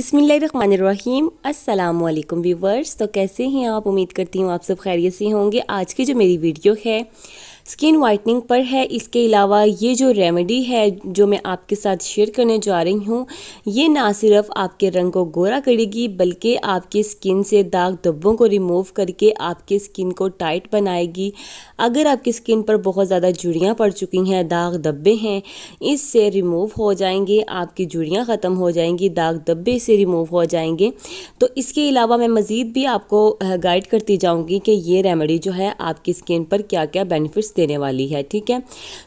बिसमीम अल्लाम वीवर्स तो कैसे हैं आप उम्मीद करती हूँ आप सब खैरियत से होंगे आज की जो मेरी वीडियो है स्किन वाइटनिंग पर है इसके अलावा ये जो रेमेडी है जो मैं आपके साथ शेयर करने जा रही हूँ ये ना सिर्फ आपके रंग को गोरा करेगी बल्कि आपकी स्किन से दाग धब्बों को रिमूव करके आपकी स्किन को टाइट बनाएगी अगर आपकी स्किन पर बहुत ज़्यादा जुड़ियाँ पड़ चुकी हैं दाग धब्बे हैं इससे रिमूव हो जाएंगे आपकी जुड़ियाँ ख़त्म हो जाएंगी दाग धब्बे से रिमूव हो जाएंगे तो इसके अलावा मैं मज़ीद भी आपको गाइड करती जाऊँगी कि ये रेमेडी जो है आपकी स्किन पर क्या क्या बेनिफिट्स देने वाली है ठीक है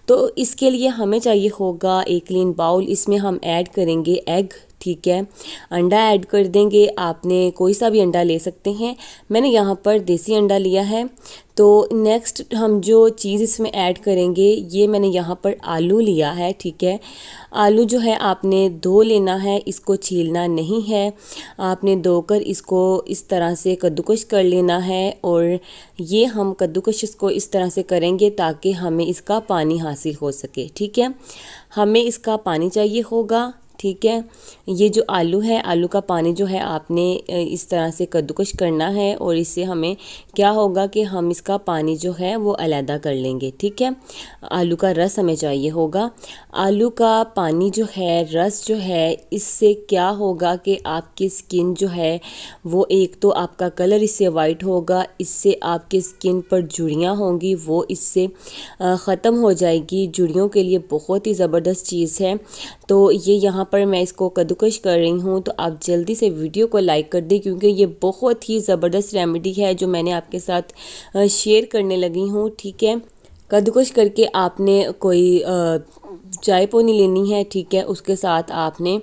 तो इसके लिए हमें चाहिए होगा एक क्लीन बाउल इसमें हम ऐड करेंगे एग ठीक है अंडा ऐड कर देंगे आपने कोई सा भी अंडा ले सकते हैं मैंने यहाँ पर देसी अंडा लिया है तो नेक्स्ट हम जो चीज़ इसमें ऐड करेंगे ये मैंने यहाँ पर आलू लिया है ठीक है आलू जो है आपने धो लेना है इसको छीलना नहीं है आपने धोकर इसको इस तरह से कद्दूकश कर लेना है और ये हम कद्दूकश इसको इस तरह से करेंगे ताकि हमें इसका पानी हासिल हो सके ठीक है हमें इसका पानी चाहिए होगा ठीक है ये जो आलू है आलू का पानी जो है आपने इस तरह से कद्दूकश करना है और इससे हमें क्या होगा कि हम इसका पानी जो है वो अलहदा कर लेंगे ठीक है आलू का रस हमें चाहिए होगा आलू का पानी जो है रस जो है इससे क्या होगा कि आपकी स्किन जो है वो एक तो आपका कलर इससे वाइट होगा इससे आपकी स्किन पर जुड़ियाँ होंगी वो इससे ख़त्म हो जाएगी जुड़ियों के लिए बहुत ही ज़बरदस्त चीज़ है तो ये यहाँ पर मैं इसको कद्दूकश कर रही हूँ तो आप जल्दी से वीडियो को लाइक कर दें क्योंकि ये बहुत ही ज़बरदस्त रेमेडी है जो मैंने आपके साथ शेयर करने लगी हूँ ठीक है कद्दूकश करके आपने कोई चाय पोनी लेनी है ठीक है उसके साथ आपने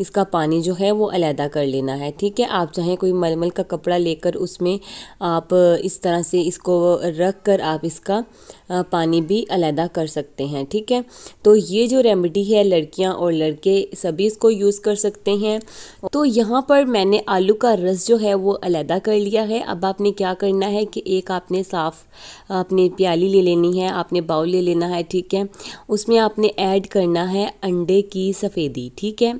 इसका पानी जो है वो अलहदा कर लेना है ठीक है आप चाहें कोई मलमल का कपड़ा लेकर उसमें आप इस तरह से इसको रख कर आप इसका पानी भी अलहदा कर सकते हैं ठीक है तो ये जो रेमेडी है लड़कियां और लड़के सभी इसको यूज़ कर सकते हैं तो यहाँ पर मैंने आलू का रस जो है वो अलहदा कर लिया है अब आपने क्या करना है कि एक आपने साफ़ अपनी प्याली ले लेनी है आपने बाउल ले लेना है ठीक है उसमें आपने ऐड करना है अंडे की सफ़ेदी ठीक है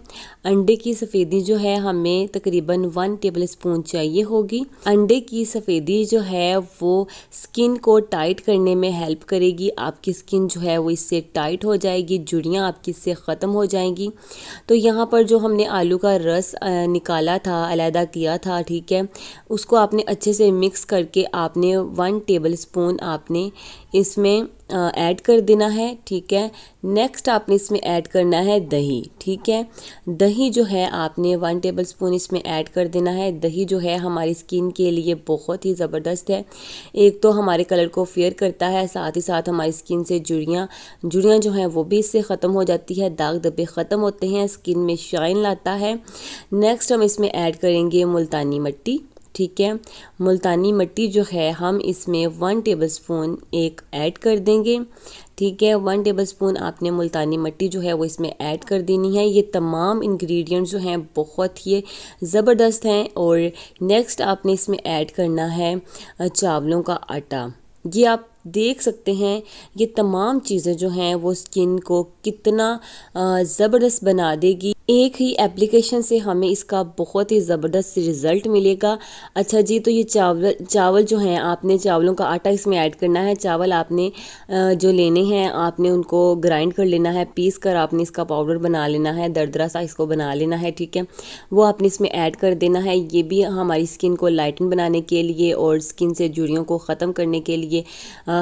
अंडे की सफ़ेदी जो है हमें तकरीबन वन टेबल स्पून चाहिए होगी अंडे की सफ़ेदी जो है वो स्किन को टाइट करने में हेल्प करेगी आपकी स्किन जो है वो इससे टाइट हो जाएगी जुड़ियाँ आपकी इससे ख़त्म हो जाएंगी तो यहाँ पर जो हमने आलू का रस निकाला था अलहदा किया था ठीक है उसको आपने अच्छे से मिक्स करके आपने वन टेबल स्पून आपने इसमें ऐड कर देना है ठीक है नेक्स्ट आपने इसमें ऐड करना है दही ठीक है दही जो है आपने वन टेबल स्पून इसमें ऐड कर देना है दही जो है हमारी स्किन के लिए बहुत ही ज़बरदस्त है एक तो हमारे कलर को फेयर करता है साथ ही साथ हमारी स्किन से जुड़ियाँ जुड़ियाँ जो हैं वो भी इससे ख़त्म हो जाती है दाग दबे ख़त्म होते हैं स्किन में शाइन लाता है नेक्स्ट हम इसमें ऐड करेंगे मुल्तानी मट्टी ठीक है मुल्तानी मिट्टी जो है हम इसमें वन टेबलस्पून एक ऐड कर देंगे ठीक है वन टेबलस्पून आपने मुल्तानी मिट्टी जो है वो इसमें ऐड कर देनी है ये तमाम इंग्रेडिएंट्स जो हैं बहुत ही ज़बरदस्त हैं और नेक्स्ट आपने इसमें ऐड करना है चावलों का आटा ये आप देख सकते हैं ये तमाम चीज़ें जो हैं वो स्किन को कितना ज़बरदस्त बना देगी एक ही एप्लीकेशन से हमें इसका बहुत ही ज़बरदस्त रिज़ल्ट मिलेगा अच्छा जी तो ये चावल चावल जो हैं आपने चावलों का आटा इसमें ऐड करना है चावल आपने जो लेने हैं आपने उनको ग्राइंड कर लेना है पीस कर आपने इसका पाउडर बना लेना है दरदरा सा इसको बना लेना है ठीक है वो आपने इसमें ऐड कर देना है ये भी हमारी स्किन को लाइटन बनाने के लिए और स्किन से जुड़ियों को ख़त्म करने के लिए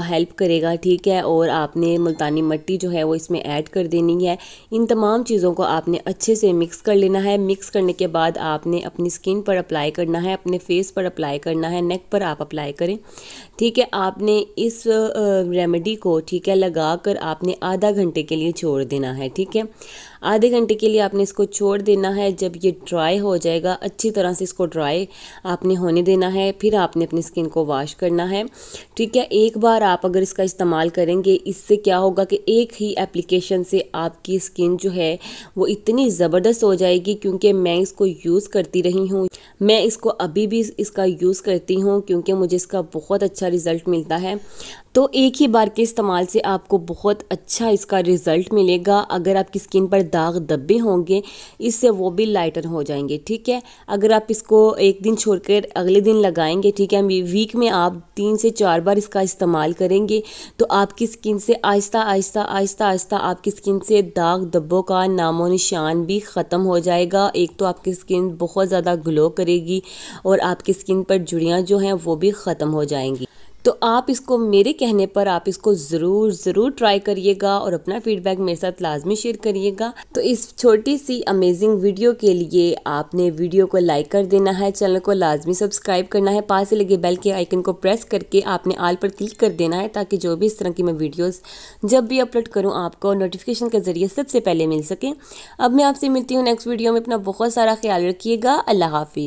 हेल्प करेगा ठीक है और आपने मुल्तानी मट्टी जो है वो इसमें ऐड कर देनी है इन तमाम चीज़ों को आपने अच्छे से मिक्स कर लेना है मिक्स करने के बाद आपने अपनी स्किन पर अप्लाई करना है अपने फेस पर अप्लाई करना है नेक पर आप अप्लाई करें ठीक है आपने इस रेमेडी को ठीक है लगा कर आपने आधा घंटे के लिए छोड़ देना है ठीक है आधे घंटे के लिए आपने इसको छोड़ देना है जब ये ड्राई हो जाएगा अच्छी तरह से इसको ड्राई आपने होने देना है फिर आपने अपनी स्किन को वॉश करना है ठीक है एक बार आप अगर इसका इस्तेमाल करेंगे इससे क्या होगा कि एक ही एप्लीकेशन से आपकी स्किन जो है वो इतनी ज़बरदस्त हो जाएगी क्योंकि मैं इसको यूज़ करती रही हूँ मैं इसको अभी भी इसका यूज़ करती हूँ क्योंकि मुझे इसका बहुत अच्छा रिज़ल्ट मिलता है तो एक ही बार के इस्तेमाल से आपको बहुत अच्छा इसका रिज़ल्ट मिलेगा अगर आपकी स्किन पर दाग धब्बे होंगे इससे वो भी लाइटर हो जाएंगे ठीक है अगर आप इसको एक दिन छोड़कर अगले दिन लगाएंगे ठीक है वीक में आप तीन से चार बार इसका इस्तेमाल करेंगे तो आपकी स्किन से आहिस्ता आहिस्ता आहिस्ता आहिस्ता आपकी स्किन से दाग धब्बों का नामो निशान भी ख़त्म हो जाएगा एक तो आपकी स्किन बहुत ज़्यादा ग्लो करेगी और आपकी स्किन पर जुड़ियाँ जो हैं वो भी ख़त्म हो जाएंगी तो आप इसको मेरे कहने पर आप इसको ज़रूर ज़रूर ट्राई करिएगा और अपना फीडबैक मेरे साथ लाजमी शेयर करिएगा तो इस छोटी सी अमेजिंग वीडियो के लिए आपने वीडियो को लाइक कर देना है चैनल को लाजमी सब्सक्राइब करना है पास से लगे बेल के आइकन को प्रेस करके आपने आल पर क्लिक कर देना है ताकि जो भी इस तरह की मैं वीडियोज़ जब भी अपलोड करूँ आपको नोटिफिकेशन के ज़रिए सबसे पहले मिल सके अब मैं आपसे मिलती हूँ नेक्स्ट वीडियो में अपना बहुत सारा ख्याल रखिएगा अल्लाह हाफिज़